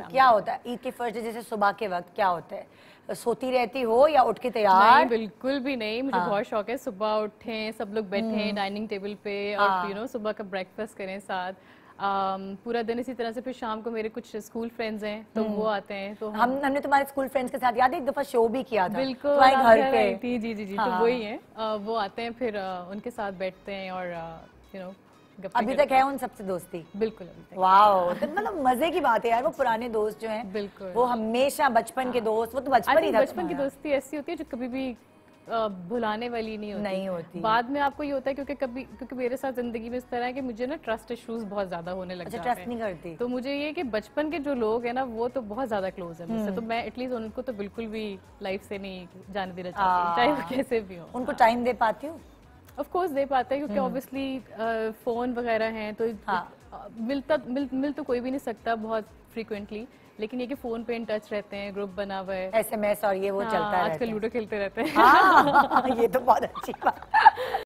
क्या होता है ईद के फर्स्ट जैसे सुबह के वक्त क्या होता है सोती रहती हो या उठ के तैयार बिल्कुल भी नहीं मुझे हाँ। बहुत शौक है सुबह उठें सब लोग बैठें डाइनिंग हम्म। टेबल पे और यू हाँ। नो सुबह का ब्रेकफास्ट करें साथ Um, पूरा दिन इसी तरह से फिर शाम को मेरे कुछ स्कूल फ्रेंड्स हैं तो वो हम्म। आते हैं तो हम हमने तुम्हारे स्कूल फ्रेंड्स के साथ याद है एक दफा शो भी किया था बिल्कुल तो घर पे जी जी जी तो हाँ। तो वही है वो आते हैं फिर उनके साथ बैठते हैं और यू नो अभी तक है उन सबसे दोस्ती बिल्कुल वाओ तो मतलब मजे की बात है यार वो पुराने दोस्त जो हैं बिल्कुल वो हमेशा बचपन के दोस्त वो तो बचपन ही बचपन की दोस्ती ऐसी होती है जो कभी भी भुलाने वाली नहीं होती नहीं होती बाद में आपको ये होता है क्योंकि कभी क्योंकि मेरे साथ जिंदगी में इस तरह है कि मुझे ना ट्रस्ट इश्यूज बहुत ज्यादा होने लगे अच्छा, ट्रस्ट नहीं करती तो मुझे ये कि बचपन के जो लोग है ना वो तो बहुत ज्यादा क्लोज है मुझसे तो हम्म। मैं एटलीस्ट उनको तो बिल्कुल भी लाइफ से नहीं जाने देना चाहती चाहे वो कैसे भी हो उनको टाइम हाँ। दे पाती हूँ ऑफ कोर्स दे पाते हैं क्योंकि ऑब्वियसली हम्म। फ़ोन वगैरह हैं तो हाँ। मिलता मिल मिल तो कोई भी नहीं सकता बहुत फ्रीक्वेंटली लेकिन ये कि फोन पे इन टच रहते हैं ग्रुप बना हुआ है एसएमएस और ये वो हाँ, चलता है आजकल लूडो खेलते रहते हैं हाँ, ये तो बहुत अच्छी बात